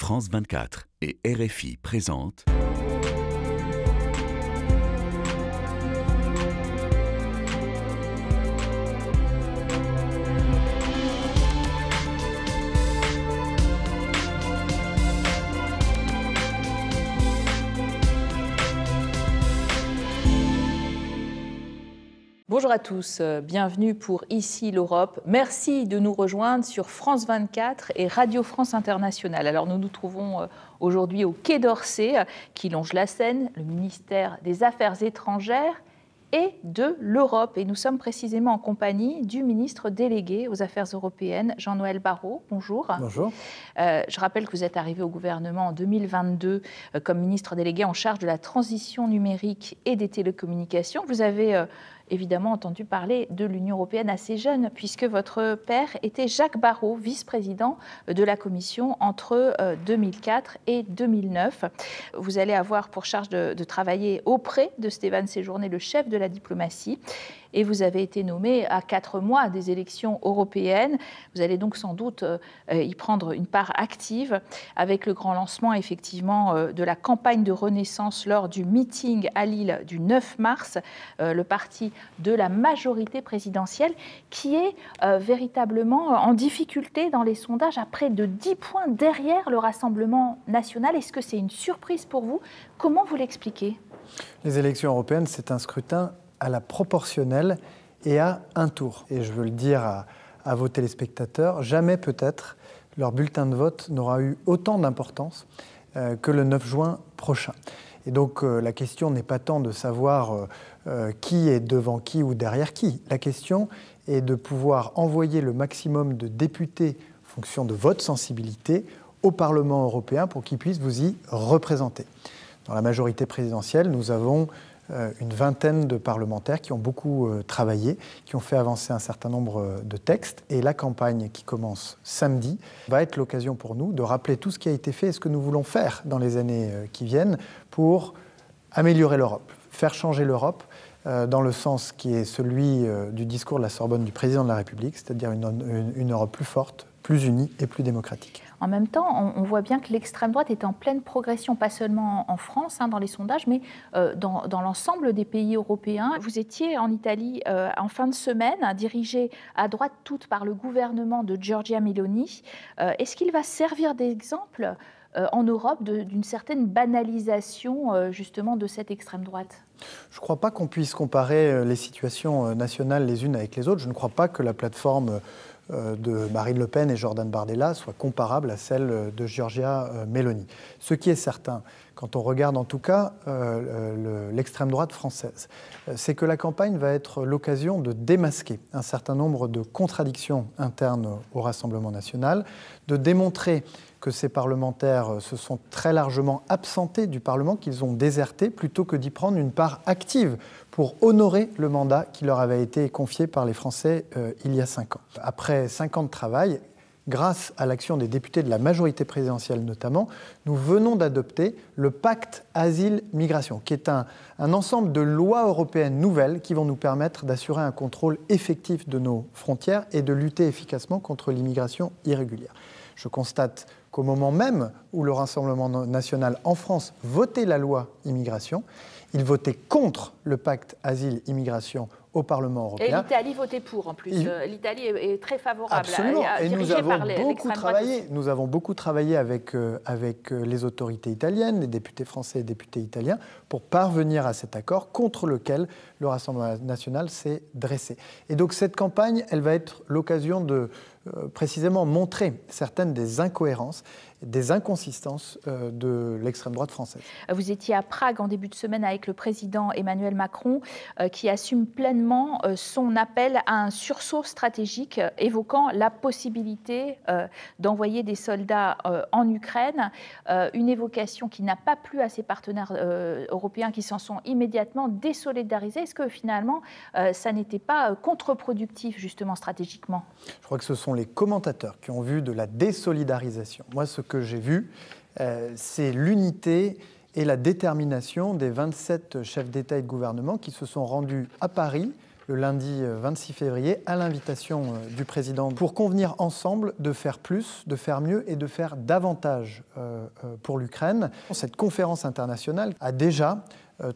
France 24 et RFI présentent Bonjour à tous, euh, bienvenue pour Ici l'Europe. Merci de nous rejoindre sur France 24 et Radio France Internationale. Alors nous nous trouvons euh, aujourd'hui au Quai d'Orsay euh, qui longe la Seine, le ministère des Affaires étrangères et de l'Europe. Et nous sommes précisément en compagnie du ministre délégué aux Affaires européennes, Jean-Noël Barrot. Bonjour. Bonjour. je rappelle que vous êtes arrivé au gouvernement en 2022 comme ministre délégué en charge de la transition numérique et des télécommunications. Vous avez évidemment entendu parler de l'Union européenne assez jeune, puisque votre père était Jacques Barrot, vice-président de la Commission entre 2004 euh, et 2009. Vous allez avoir pour charge de, de travailler auprès de Stéphane Séjourné, le chef de la diplomatie et vous avez été nommé à quatre mois des élections européennes. Vous allez donc sans doute euh, y prendre une part active avec le grand lancement effectivement euh, de la campagne de renaissance lors du meeting à Lille du 9 mars. Le parti de la majorité présidentielle qui est euh, véritablement euh, en difficulté dans les sondages à près de 10 points derrière le Rassemblement national. Est-ce que c'est une surprise pour vous Comment vous l'expliquez Les élections européennes, c'est un scrutin à la proportionnelle et à un tour. Et je veux le dire à, vos téléspectateurs, jamais peut-être leur bulletin de vote n'aura eu autant d'importance euh, que le 9 juin prochain. Et donc la question n'est pas tant de savoir euh, qui est devant qui ou derrière qui. La question est de pouvoir envoyer le maximum de députés en fonction de votre sensibilité au Parlement européen pour qu'ils puissent vous y représenter. Dans la majorité présidentielle, nous avons euh, une vingtaine de parlementaires qui ont beaucoup euh, travaillé, qui ont fait avancer un certain nombre de textes. Et la campagne qui commence samedi va être l'occasion pour nous de rappeler tout ce qui a été fait et ce que nous voulons faire dans les années qui viennent pour améliorer l'Europe faire changer l'Europe euh, dans le sens qui est celui euh, du discours de la Sorbonne du président de la République, c'est-à-dire une, Europe plus forte, plus unie et plus démocratique. En même temps, on, voit bien que l'extrême droite est en pleine progression, pas seulement en France, hein, dans les sondages, mais euh, dans, l'ensemble des pays européens. Vous étiez en Italie en fin de semaine, hein, dirigé à droite toute par le gouvernement de Giorgia Meloni. Est-ce qu'il va servir d'exemple euh, en Europe d'une certaine banalisation euh, justement de cette extrême droite je ne crois pas qu'on puisse comparer euh, les situations nationales les unes avec les autres. Je ne crois pas que la plateforme euh, de Marine Le Pen et Jordan Bardella soit comparable à celle de Giorgia euh, Meloni. Ce qui est certain, quand on regarde en tout cas euh, l'extrême droite française, c'est que la campagne va être l'occasion de démasquer un certain nombre de contradictions internes au Rassemblement national, de démontrer que ces parlementaires se sont très largement absentés du Parlement, qu'ils ont déserté, plutôt que d'y prendre une part active pour honorer le mandat qui leur avait été confié par les Français euh, il y a cinq ans. Après cinq ans de travail, grâce à l'action des députés de la majorité présidentielle notamment, nous venons d'adopter le pacte asile-migration, qui est un, un, ensemble de lois européennes nouvelles qui vont nous permettre d'assurer un contrôle effectif de nos frontières et de lutter efficacement contre l'immigration irrégulière. Je constate qu'au moment même où le Rassemblement national en France votait la loi immigration, il votait contre le pacte asile-immigration au Parlement européen. Et l'Italie votait pour, en plus. Euh, L'Italie est très favorable. Absolument. À, euh, et nous avons beaucoup travaillé. Nous avons beaucoup travaillé avec euh, avec les autorités italiennes, les députés français et députés italiens, pour parvenir à cet accord contre lequel le Rassemblement national s'est dressé. Et donc cette campagne, elle va être l'occasion de euh, précisément montrer certaines des incohérences, des inconsistances euh, de l'extrême droite française. Euh, vous étiez à Prague en début de semaine avec le président Emmanuel Macron, qui assume pleinement son appel à un sursaut stratégique, évoquant la possibilité d'envoyer des soldats en Ukraine, une évocation qui n'a pas plu à ses partenaires européens qui s'en sont immédiatement désolidarisés. Est-ce que finalement, ça n'était pas contre-productif justement stratégiquement Je crois que ce sont les commentateurs qui ont vu de la désolidarisation. Moi, ce que j'ai vu, euh, c'est l'unité et la détermination des 27 chefs d'État et de gouvernement qui se sont rendus à Paris le lundi 26 euh, février à l'invitation euh, du président pour convenir ensemble de faire plus, de faire mieux et de faire davantage pour l'Ukraine. Cette conférence internationale a déjà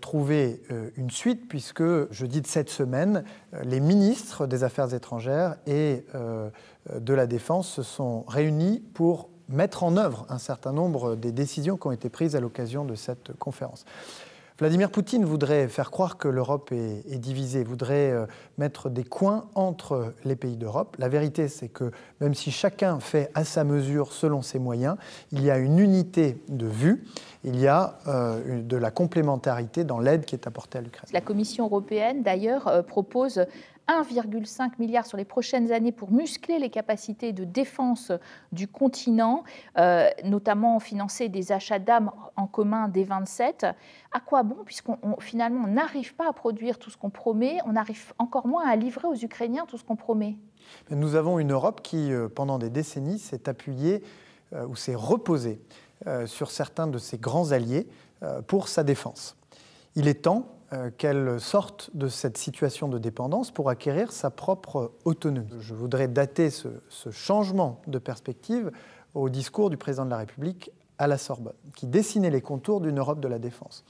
trouvé une suite puisque jeudi de cette semaine, les ministres des Affaires étrangères et de la Défense se sont réunis pour mettre en œuvre un certain nombre des décisions qui ont été prises à l'occasion de cette conférence. Vladimir Poutine voudrait faire croire que l'Europe est, divisée, voudrait euh, mettre des coins entre les pays d'Europe. La vérité, c'est que même si chacun fait à sa mesure, selon ses moyens, il y a une unité de vue, il y a euh, de la complémentarité dans l'aide qui est apportée à l'Ukraine. La Commission européenne, d'ailleurs, euh, propose 1,5 milliard sur les prochaines années pour muscler les capacités de défense du continent, euh, notamment financer des achats d'armes en commun des 27. À quoi bon Puisqu'on finalement, on n'arrive pas à produire tout ce qu'on promet, on arrive encore moins à livrer aux Ukrainiens tout ce qu'on promet. Nous avons une Europe qui, euh, pendant des décennies, s'est appuyée euh, ou s'est reposée sur certains de ses grands alliés pour sa défense. Il est temps euh, qu'elle sorte de cette situation de dépendance pour acquérir sa propre autonomie. Je voudrais dater ce, changement de perspective au discours du président de la République à la Sorbonne, qui dessinait les contours d'une Europe de la défense.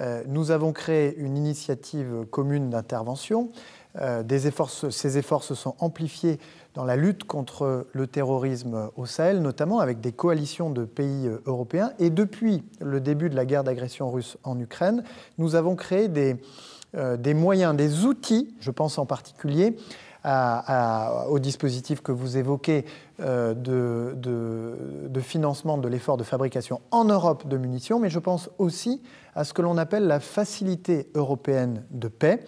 Euh, nous avons créé une initiative commune d'intervention. Euh, ces efforts se sont amplifiés dans la lutte contre le terrorisme au Sahel, notamment avec des coalitions de pays européens. Et depuis le début de la guerre d'agression russe en Ukraine, nous avons créé des, euh, moyens, des outils, je pense en particulier au dispositif que vous évoquez euh, de, financement de l'effort de fabrication en Europe de munitions, mais je pense aussi à ce que l'on appelle la Facilité européenne de paix,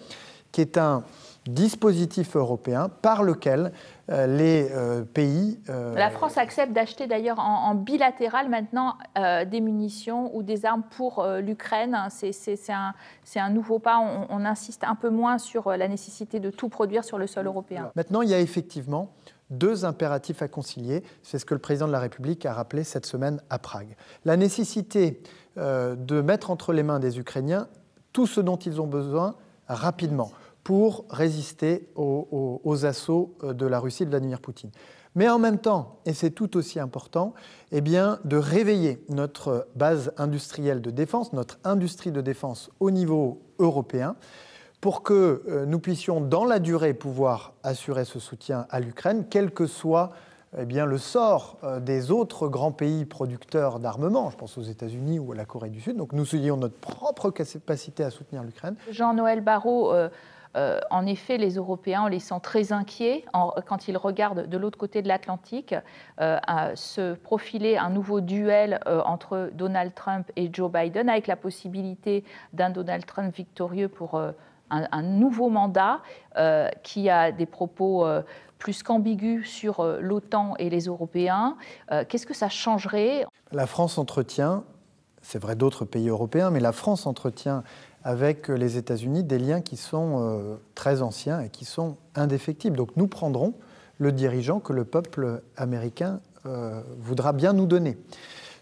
qui est un dispositif européen par lequel euh, les euh, pays... Euh, la France accepte d'acheter d'ailleurs en, bilatéral maintenant des munitions ou des armes pour l'Ukraine. C'est un, nouveau pas. on, insiste un peu moins sur la nécessité de tout produire sur le sol européen. Maintenant, il y a effectivement deux impératifs à concilier. C'est ce que le président de la République a rappelé cette semaine à Prague. La nécessité de mettre entre les mains des Ukrainiens tout ce dont ils ont besoin rapidement pour résister aux, assauts euh, de la Russie de Vladimir Poutine. Mais en même temps, et c'est tout aussi important, eh bien, de réveiller notre base industrielle de défense, notre industrie de défense au niveau européen, pour que euh, nous puissions dans la durée pouvoir assurer ce soutien à l'Ukraine, quel que soit eh bien, le sort euh, des autres grands pays producteurs d'armement, je pense aux États-Unis ou à la Corée du Sud. Donc nous soyons notre propre capacité à soutenir l'Ukraine. Jean-Noël Barrot. Euh, en effet, les Européens, en les sent très inquiets quand ils regardent de l'autre côté de l'Atlantique euh, se profiler un nouveau duel euh, entre Donald Trump et Joe Biden, avec la possibilité d'un Donald Trump victorieux pour un, nouveau mandat qui a des propos plus qu'ambigus sur l'OTAN et les Européens. Qu'est-ce que ça changerait La France entretient c'est vrai d'autres pays européens, mais la France entretient avec les États-Unis des liens qui sont euh, très anciens et qui sont indéfectibles. Donc nous prendrons le dirigeant que le peuple américain euh, voudra bien nous donner.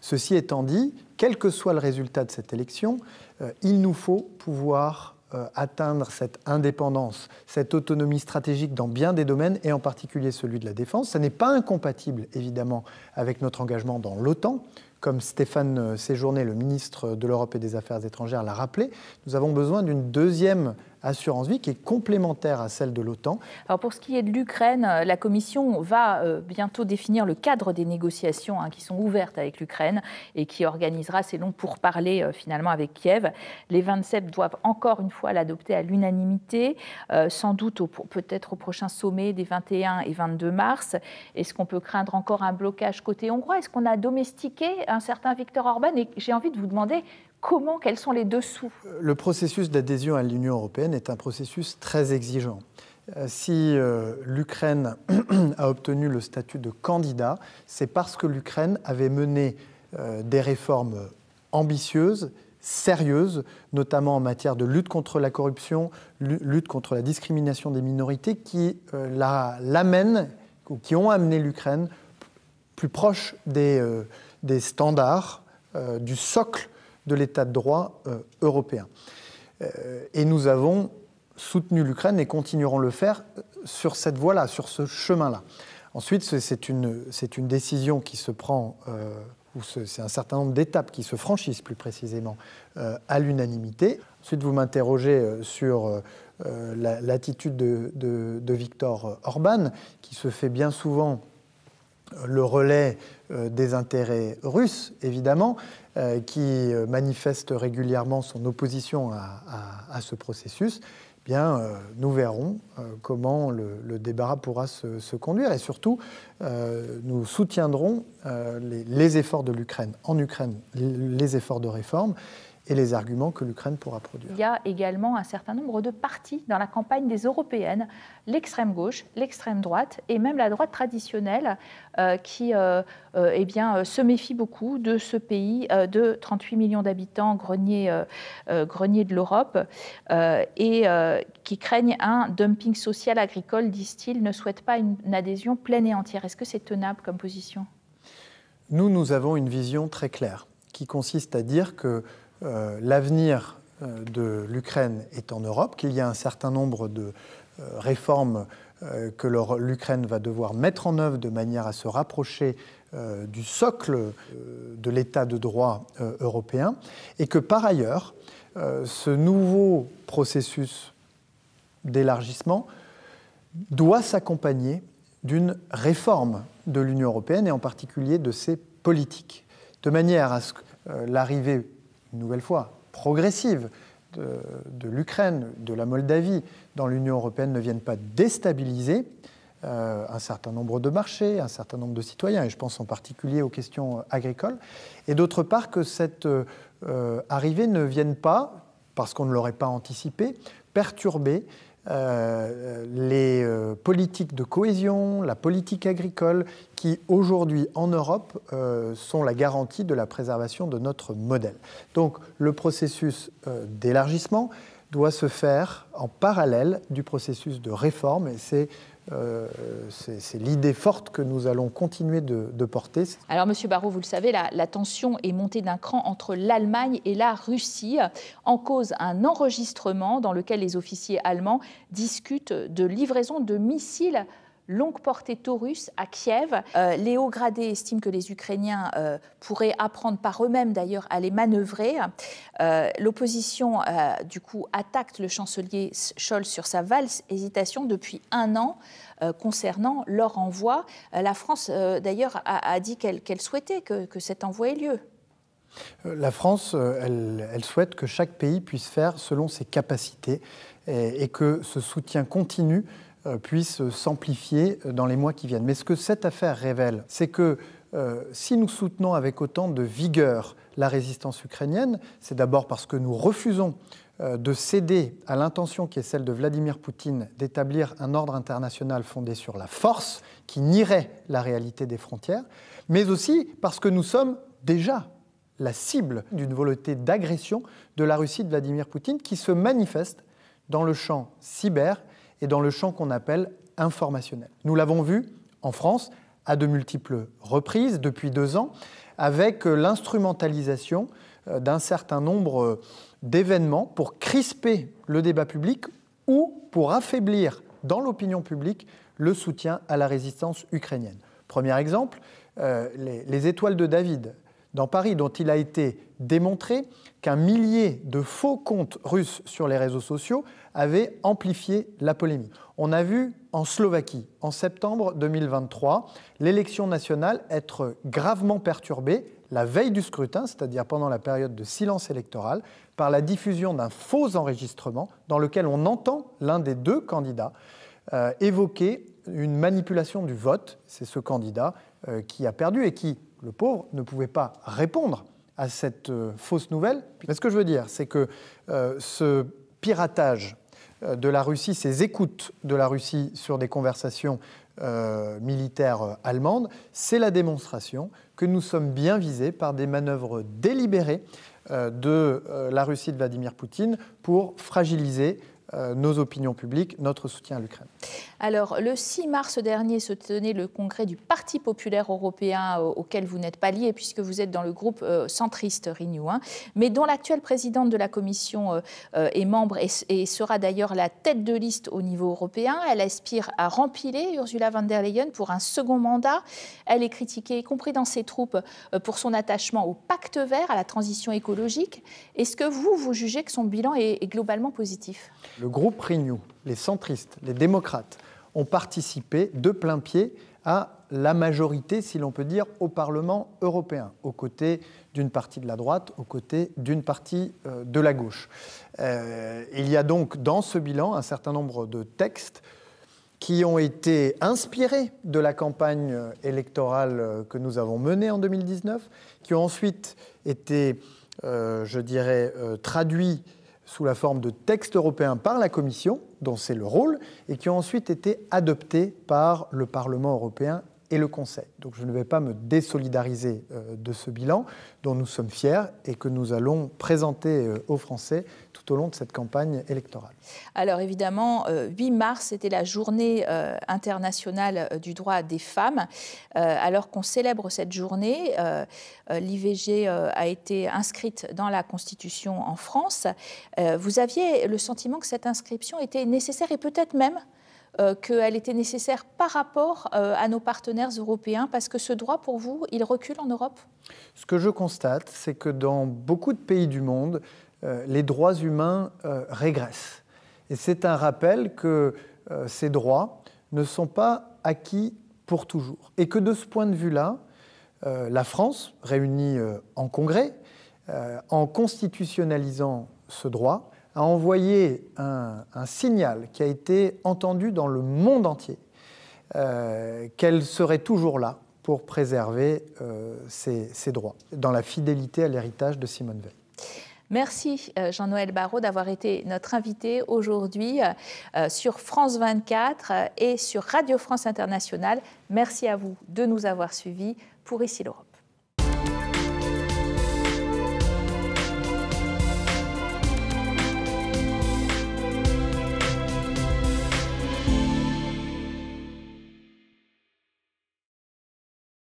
Ceci étant dit, quel que soit le résultat de cette élection, euh, il nous faut pouvoir atteindre cette indépendance, cette autonomie stratégique dans bien des domaines, et en particulier celui de la défense. Ça n'est pas incompatible, évidemment, avec notre engagement dans l'OTAN, comme Stéphane euh, Séjourné, le ministre de l'Europe et des Affaires étrangères, l'a rappelé, nous avons besoin d'une deuxième assurance vie qui est complémentaire à celle de l'OTAN. Alors pour ce qui est de l'Ukraine, euh, la Commission va euh, bientôt définir le cadre des négociations hein, qui sont ouvertes avec l'Ukraine et qui organisera ces longs pourparlers parler euh, finalement avec Kiev. Les 27 doivent encore une fois l'adopter à l'unanimité, sans doute peut-être au prochain sommet des 21 et 22 mars. Est-ce qu'on peut craindre encore un blocage côté hongrois Est-ce qu'on a domestiqué un certain Viktor Orban Et j'ai envie de vous demander comment, quels sont les dessous Le processus d'adhésion à l'Union européenne est un processus très exigeant. Euh, si euh, l'Ukraine a obtenu le statut de candidat, c'est parce que l'Ukraine avait mené euh, des réformes ambitieuses, sérieuses, notamment en matière de lutte contre la corruption, lutte contre la discrimination des minorités, qui l'amènent ou qui ont amené l'Ukraine plus proche des, des standards, du socle de l'état de droit euh, européen. Euh, et nous avons soutenu l'Ukraine et continuerons le faire euh, sur cette voie-là, sur ce chemin-là. Ensuite, c'est une, décision qui se prend, ou c'est un certain nombre d'étapes qui se franchissent plus précisément à l'unanimité. Ensuite, vous m'interrogez sur l'attitude de, Victor de, Viktor Orban, qui se fait bien souvent le relais euh, des intérêts russes, évidemment, euh, qui euh, manifeste régulièrement son opposition à, ce processus, eh bien, nous verrons comment le, débat pourra se, conduire. Et surtout, nous soutiendrons les efforts de l'Ukraine en Ukraine, les efforts de réforme et les arguments que l'Ukraine pourra produire. Il y a également un certain nombre de partis dans la campagne des européennes, l'extrême gauche, l'extrême droite et même la droite traditionnelle euh, qui euh, euh, eh bien, se méfie beaucoup de ce pays de 38 millions d'habitants, grenier, grenier de l'Europe, et qui craignent un dumping social agricole, disent-ils, ne souhaitent pas une, une adhésion pleine et entière. Est-ce que c'est tenable comme position Nous, nous avons une vision très claire qui consiste à dire que euh, l'avenir euh, de l'Ukraine est en Europe, qu'il y a un certain nombre de euh, réformes que l'Ukraine va devoir mettre en œuvre de manière à se rapprocher du socle de l'état de droit européen, et que par ailleurs, ce nouveau processus d'élargissement doit s'accompagner d'une réforme de l'Union européenne et en particulier de ses politiques, de manière à ce que l'arrivée une nouvelle fois, progressive de, l'Ukraine, de la Moldavie dans l'Union européenne ne viennent pas déstabiliser euh, un certain nombre de marchés, un certain nombre de citoyens, et je pense en particulier aux questions agricoles, et d'autre part que cette euh, arrivée ne vienne pas, parce qu'on ne l'aurait pas anticipé, perturber euh, les euh, politiques de cohésion, la politique agricole, qui aujourd'hui en Europe euh, sont la garantie de la préservation de notre modèle. Donc le processus d'élargissement doit se faire en parallèle du processus de réforme, et c'est euh, c'est l'idée forte que nous allons continuer de, porter. Alors, Monsieur Barrault, vous le savez, la, la tension est montée d'un cran entre l'Allemagne et la Russie. En cause, un enregistrement dans lequel les officiers allemands discutent de livraison de missiles longue portée Taurus à Kiev. Euh, Léo Gradé estime que les Ukrainiens euh, pourraient apprendre par eux-mêmes d'ailleurs à les manœuvrer. Euh, l'opposition du coup attaque le chancelier Scholz sur sa valse hésitation depuis un an concernant leur envoi. la France d'ailleurs a, dit qu'elle souhaitait que, cet envoi ait lieu. La France, elle, souhaite que chaque pays puisse faire selon ses capacités et, que ce soutien continue euh, puissent s'amplifier euh, dans les mois qui viennent. Mais ce que cette affaire révèle, c'est que euh, si nous soutenons avec autant de vigueur la résistance ukrainienne, c'est d'abord parce que nous refusons de céder à l'intention qui est celle de Vladimir Poutine d'établir un ordre international fondé sur la force qui nierait la réalité des frontières, mais aussi parce que nous sommes déjà la cible d'une volonté d'agression de la Russie de Vladimir Poutine qui se manifeste dans le champ cyber et dans le champ qu'on appelle informationnel. Nous l'avons vu en France à de multiples reprises depuis deux ans avec l'instrumentalisation euh, d'un certain nombre euh, d'événements pour crisper le débat public ou pour affaiblir dans l'opinion publique le soutien à la résistance ukrainienne. Premier exemple, euh, les, étoiles de David, dans Paris, dont il a été démontré qu'un millier de faux comptes russes sur les réseaux sociaux avaient amplifié la polémique. On a vu en Slovaquie, en septembre 2023, l'élection nationale être gravement perturbée la veille du scrutin, c'est-à-dire pendant la période de silence électoral, par la diffusion d'un faux enregistrement dans lequel on entend l'un des deux candidats euh, évoquer une manipulation du vote. C'est ce candidat euh, qui a perdu et qui le pauvre ne pouvait pas répondre à cette euh, fausse nouvelle. Mais ce que je veux dire, c'est que euh, ce piratage euh, de la Russie, ces écoutes de la Russie sur des conversations militaires allemandes, c'est la démonstration que nous sommes bien visés par des manœuvres délibérées de la Russie de Vladimir Poutine pour fragiliser euh, nos opinions publiques, notre soutien à l'Ukraine. Alors, le 6 mars dernier se tenait le congrès du Parti populaire européen euh, auquel vous n'êtes pas lié puisque vous êtes dans le groupe euh, centriste Renew, hein. mais dont l'actuelle présidente de la Commission est membre et, sera d'ailleurs la tête de liste au niveau européen. Elle aspire à rempiler Ursula von der Leyen pour un second mandat. Elle est critiquée, y compris dans ses troupes, pour son attachement au pacte vert, à la transition écologique. Est-ce que vous, vous jugez que son bilan est globalement positif le groupe Renew, les centristes, les démocrates ont participé de plein pied à la majorité, si l'on peut dire, au Parlement européen, aux côtés d'une partie de la droite, aux côtés d'une partie euh, de la gauche. Euh, il y a donc dans ce bilan un certain nombre de textes qui ont été inspirés de la campagne électorale que nous avons menée en 2019, qui ont ensuite été, euh, je dirais, traduits sous la forme de textes européens par la Commission, dont c'est le rôle, et qui ont ensuite été adoptés par le Parlement européen et le Conseil. Donc je ne vais pas me désolidariser euh, de ce bilan dont nous sommes fiers et que nous allons présenter euh, aux Français tout au long de cette campagne électorale. Alors évidemment, 8 euh, mars, c'était la journée internationale du droit des femmes. Alors qu'on célèbre cette journée, l'IVG a été inscrite dans la Constitution en France. Vous aviez le sentiment que cette inscription était nécessaire et peut-être même euh, qu'elle était nécessaire par rapport euh, à nos partenaires européens Parce que ce droit, pour vous, il recule en Europe Ce que je constate, c'est que dans beaucoup de pays du monde, euh, les droits humains régressent. Et c'est un rappel que ces droits ne sont pas acquis pour toujours. Et que de ce point de vue-là, la France, réunie en Congrès, en constitutionnalisant ce droit, a envoyé un, signal qui a été entendu dans le monde entier, euh, qu'elle serait toujours là pour préserver euh, ses, ses, droits, dans la fidélité à l'héritage de Simone Veil. Merci euh, Jean-Noël Barraud d'avoir été notre invité aujourd'hui sur France 24 et sur Radio France Internationale. Merci à vous de nous avoir suivis pour Ici l'Europe.